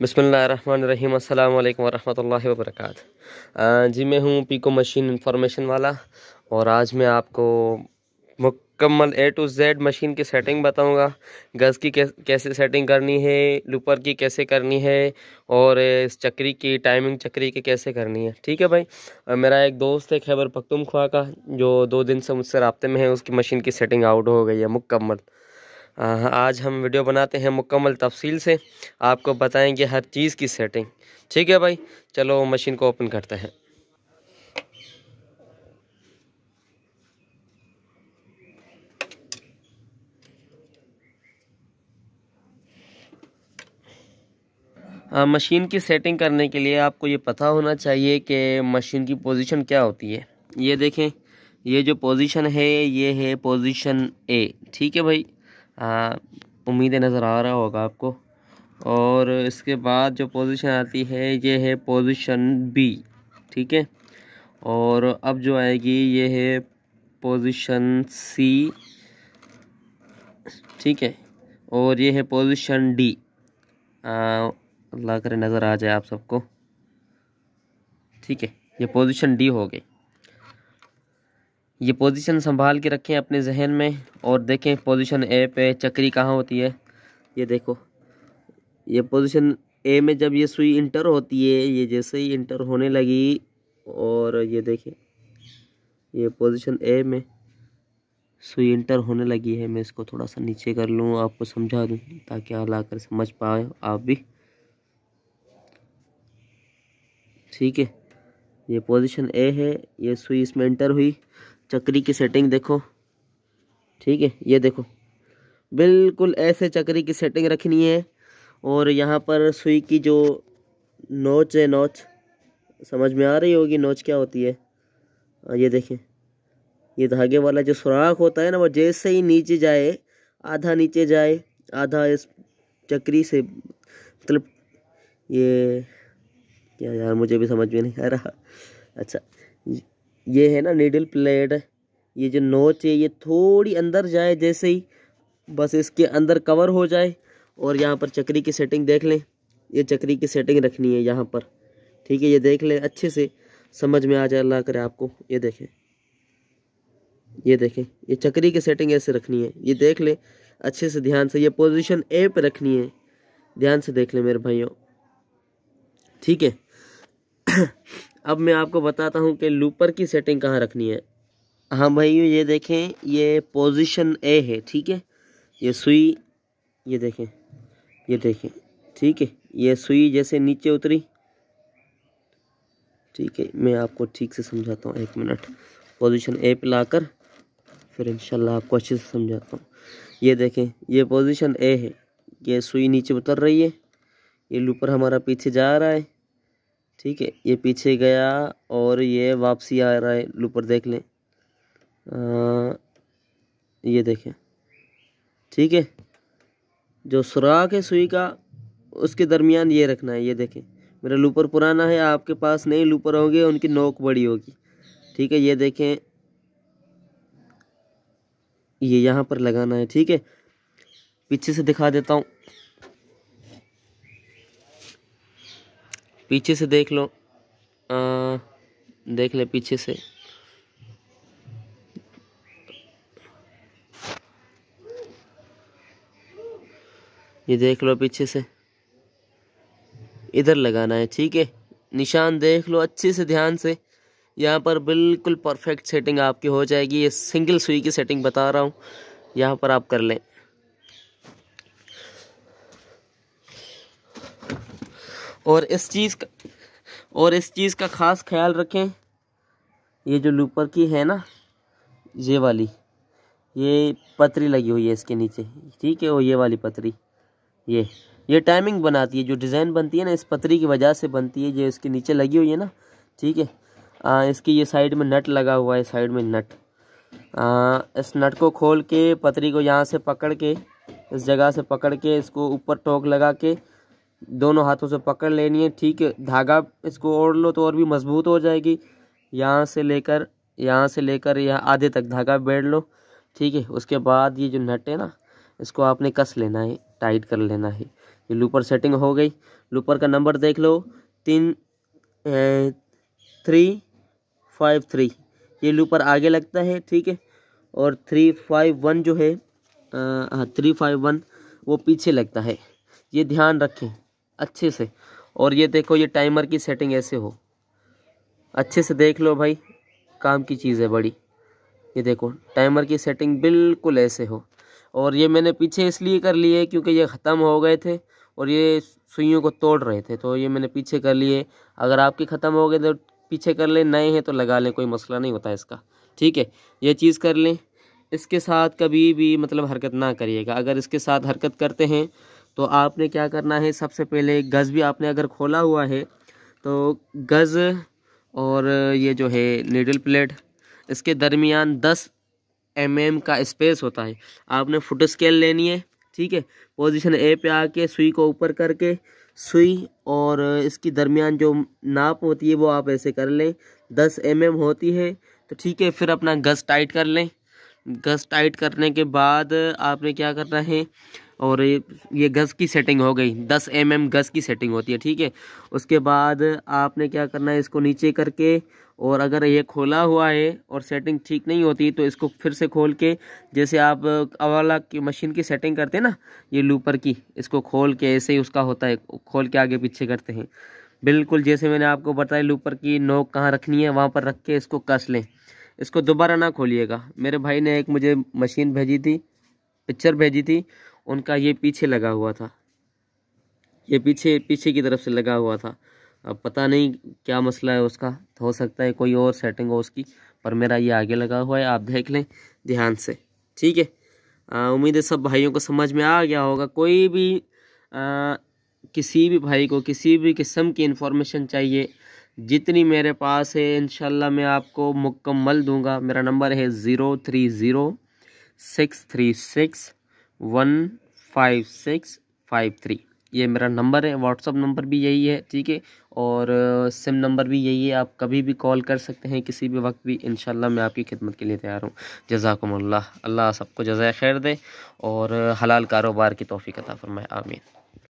बसमीम अल्लाम वरहमल वबरक जी मैं हूँ पीको मशीन इन्फॉर्मेशन वाला और आज मैं आपको मुकम्मल ए टू जेड मशीन की सेटिंग बताऊंगा गज़ की कैसे सेटिंग करनी है लूपर की कैसे करनी है और इस चक्री की टाइमिंग चक्री की कैसे करनी है ठीक है भाई मेरा एक दोस्त है खैबर पख्तुनख्वा का जो दो दिन से मुझसे रबते में है उसकी मशीन की सेटिंग आउट हो गई है मुकम्मल हाँ, आज हम वीडियो बनाते हैं मुकम्मल तफसील से आपको बताएंगे हर चीज़ की सेटिंग ठीक है भाई चलो मशीन को ओपन करते हैं आ, मशीन की सेटिंग करने के लिए आपको ये पता होना चाहिए कि मशीन की पोजीशन क्या होती है ये देखें ये जो पोजीशन है ये है पोजीशन ए ठीक है भाई उम्मीदें नज़र आ रहा होगा आपको और इसके बाद जो पोजीशन आती है ये है पोजीशन बी ठीक है और अब जो आएगी ये है पोजीशन सी ठीक है और ये है पोजीशन डी अल्लाह करे नज़र आ जाए आप सबको ठीक है ये पोजीशन डी हो गई ये पोजीशन संभाल के रखें अपने जहन में और देखें पोजीशन ए पे चक्री कहाँ होती है ये देखो ये पोजीशन ए में जब ये सुई इंटर होती है ये जैसे ही इंटर होने लगी और ये देखें ये पोजीशन ए में सुई इंटर होने लगी है मैं इसको थोड़ा सा नीचे कर लूँ आपको समझा दूँ ताकि आप ला कर समझ पाए आप भी ठीक है ये पोजीशन ए है ये सुई इसमें इंटर हुई चक्री की सेटिंग देखो ठीक है ये देखो बिल्कुल ऐसे चक्री की सेटिंग रखनी है और यहाँ पर सुई की जो नोच है नोच समझ में आ रही होगी नोच क्या होती है ये देखें ये धागे वाला जो सुराख होता है ना वो जैसे ही नीचे जाए आधा नीचे जाए आधा इस चक्री से मतलब ये क्या यार मुझे भी समझ में नहीं आ रहा अच्छा ये है ना नीडल प्लेट ये जो नोच है ये थोड़ी अंदर जाए जैसे ही बस इसके अंदर कवर हो जाए और यहाँ पर चक्री की सेटिंग देख लें ये चक्री की सेटिंग रखनी है यहाँ पर ठीक है ये देख लें अच्छे से समझ में आ जाए अल्लाह करे आपको ये देखें ये देखें ये चक्री की सेटिंग ऐसे रखनी है ये देख लें अच्छे से ध्यान से ये पोजीशन ए पर रखनी है ध्यान से देख लें मेरे भाइयों ठीक है अब मैं आपको बताता हूँ कि लूपर की सेटिंग कहाँ रखनी है हाँ भाइयों ये देखें ये पोजीशन ए है ठीक है ये सुई ये देखें ये देखें ठीक है ये सुई जैसे नीचे उतरी ठीक है मैं आपको ठीक से समझाता हूँ एक मिनट पोजीशन ए पे लाकर फिर इंशाल्लाह आपको अच्छे से समझाता हूँ ये देखें ये पोजीशन ए है ये सुई नीचे उतर रही है ये लूपर हमारा पीछे जा रहा है ठीक है ये पीछे गया और ये वापसी आ रहा है लूपर देख लें ये देखें ठीक है जो सुराख है सुई का उसके दरमियान ये रखना है ये देखें मेरा लूपर पुराना है आपके पास नए लूपर होंगे उनकी नोक बड़ी होगी ठीक है ये देखें ये यहाँ पर लगाना है ठीक है पीछे से दिखा देता हूँ पीछे से देख लो आ, देख ले पीछे से ये देख लो पीछे से इधर लगाना है ठीक है निशान देख लो अच्छे से ध्यान से यहाँ पर बिल्कुल परफेक्ट सेटिंग आपकी हो जाएगी ये सिंगल सुई की सेटिंग बता रहा हूँ यहाँ पर आप कर लें और इस चीज़ का और इस चीज़ का ख़ास ख्याल रखें ये जो लूपर की है ना ये वाली ये पतरी लगी हुई है इसके नीचे ठीक है और ये वाली पतरी ये ये टाइमिंग बनाती है जो डिज़ाइन बनती है ना इस पतरी की वजह से बनती है जो इसके नीचे लगी हुई है ना ठीक है आ, इसकी ये साइड में नट लगा हुआ है साइड में नट आ, इस नट को खोल के पतरी को यहाँ से पकड़ के इस जगह से पकड़ के इसको ऊपर टोक लगा के दोनों हाथों से पकड़ लेनी है ठीक है धागा इसको ओढ़ लो तो और भी मजबूत हो जाएगी यहाँ से लेकर यहाँ से लेकर यहाँ आधे तक धागा बैठ लो ठीक है उसके बाद ये जो नट है ना इसको आपने कस लेना है टाइट कर लेना है ये लूपर सेटिंग हो गई लूपर का नंबर देख लो तीन ए, थ्री फाइव थ्री ये लूपर आगे लगता है ठीक है और थ्री फाइव वन जो है हाँ थ्री फाइव वन वो पीछे लगता है ये ध्यान रखें अच्छे से और ये देखो ये टाइमर की सेटिंग ऐसे हो अच्छे से देख लो भाई काम की चीज़ है बड़ी ये देखो टाइमर की सेटिंग बिल्कुल ऐसे हो और ये मैंने पीछे इसलिए कर लिए क्योंकि ये ख़त्म हो गए थे और ये सुइयों को तोड़ रहे थे तो ये मैंने पीछे कर लिए अगर आपके ख़त्म हो गए तो पीछे कर लें नए हैं तो लगा लें कोई मसला नहीं होता इसका ठीक है ये चीज़ कर लें इसके साथ कभी भी मतलब हरकत ना करिएगा अगर इसके साथ हरकत करते हैं तो आपने क्या करना है सबसे पहले गज़ भी आपने अगर खोला हुआ है तो गज़ और ये जो है नीडल प्लेट इसके दरमियान दस एम mm का स्पेस होता है आपने फुट स्केल लेनी है ठीक है पोजीशन ए पे आके सुई को ऊपर करके सुई और इसकी दरमियान जो नाप होती है वो आप ऐसे कर लें दस एम mm होती है तो ठीक है फिर अपना गज़ टाइट कर लें गज़ टाइट करने के बाद आपने क्या करना है और ये गज़ की सेटिंग हो गई 10 एम एम गज़ की सेटिंग होती है ठीक है उसके बाद आपने क्या करना है इसको नीचे करके और अगर ये खोला हुआ है और सेटिंग ठीक नहीं होती तो इसको फिर से खोल के जैसे आप अवाला की मशीन की सेटिंग करते हैं ना ये लूपर की इसको खोल के ऐसे ही उसका होता है खोल के आगे पीछे करते हैं बिल्कुल जैसे मैंने आपको बताया लूपर की नोक कहाँ रखनी है वहाँ पर रख के इसको कस लें इसको दोबारा ना खोलिएगा मेरे भाई ने एक मुझे मशीन भेजी थी पिक्चर भेजी थी उनका ये पीछे लगा हुआ था ये पीछे पीछे की तरफ से लगा हुआ था अब पता नहीं क्या मसला है उसका हो सकता है कोई और सेटिंग हो उसकी पर मेरा ये आगे लगा हुआ है आप देख लें ध्यान से ठीक है उम्मीद है सब भाइयों को समझ में आ गया होगा कोई भी आ, किसी भी भाई को किसी भी किस्म की इन्फॉर्मेशन चाहिए जितनी मेरे पास है इन मैं आपको मुकम्मल दूंगा मेरा नंबर है zero three zero six three six one five six five three ये मेरा नंबर है व्हाट्सअप नंबर भी यही है ठीक है और सिम नंबर भी यही है आप कभी भी कॉल कर सकते हैं किसी भी वक्त भी इन मैं आपकी खिदमत के लिए तैयार हूँ जजाकमल्ला अल्लाह सबको जजाय खैर दे और हलाल कारोबार की तोफ़ी तफर फ़रमाए आमीन